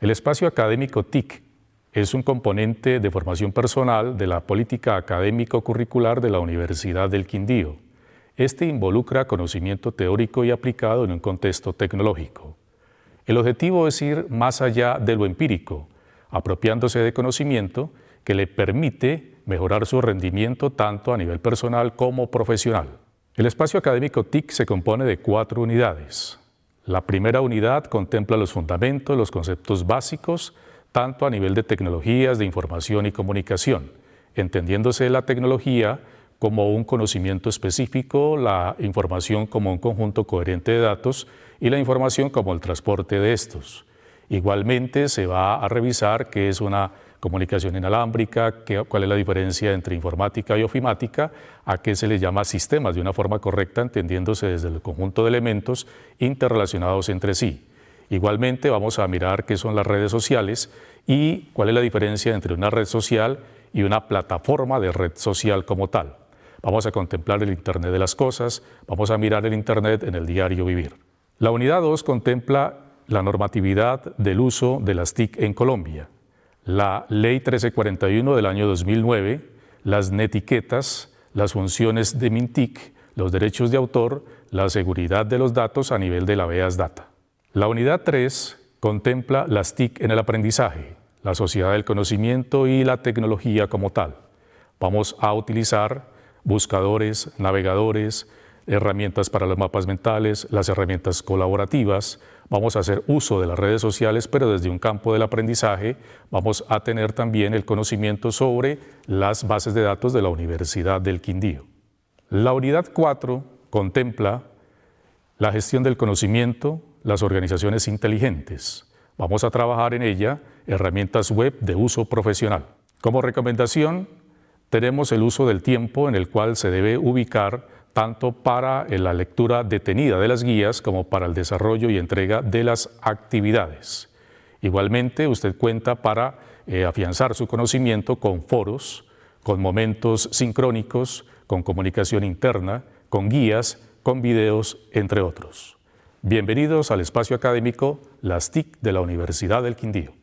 El espacio académico TIC es un componente de formación personal de la política académico-curricular de la Universidad del Quindío. Este involucra conocimiento teórico y aplicado en un contexto tecnológico. El objetivo es ir más allá de lo empírico, apropiándose de conocimiento que le permite mejorar su rendimiento tanto a nivel personal como profesional. El espacio académico TIC se compone de cuatro unidades, la primera unidad contempla los fundamentos, los conceptos básicos, tanto a nivel de tecnologías de información y comunicación, entendiéndose la tecnología como un conocimiento específico, la información como un conjunto coherente de datos y la información como el transporte de estos. Igualmente se va a revisar que es una comunicación inalámbrica, cuál es la diferencia entre informática y ofimática, a qué se les llama sistemas de una forma correcta, entendiéndose desde el conjunto de elementos interrelacionados entre sí. Igualmente vamos a mirar qué son las redes sociales y cuál es la diferencia entre una red social y una plataforma de red social como tal. Vamos a contemplar el Internet de las Cosas, vamos a mirar el Internet en el diario vivir. La unidad 2 contempla la normatividad del uso de las TIC en Colombia la Ley 1341 del año 2009, las netiquetas, las funciones de MINTIC, los derechos de autor, la seguridad de los datos a nivel de la BEAS Data. La unidad 3 contempla las TIC en el aprendizaje, la sociedad del conocimiento y la tecnología como tal. Vamos a utilizar buscadores, navegadores, herramientas para los mapas mentales, las herramientas colaborativas, vamos a hacer uso de las redes sociales, pero desde un campo del aprendizaje vamos a tener también el conocimiento sobre las bases de datos de la Universidad del Quindío. La unidad 4 contempla la gestión del conocimiento, las organizaciones inteligentes. Vamos a trabajar en ella herramientas web de uso profesional. Como recomendación, tenemos el uso del tiempo en el cual se debe ubicar tanto para eh, la lectura detenida de las guías como para el desarrollo y entrega de las actividades. Igualmente, usted cuenta para eh, afianzar su conocimiento con foros, con momentos sincrónicos, con comunicación interna, con guías, con videos, entre otros. Bienvenidos al espacio académico Las TIC de la Universidad del Quindío.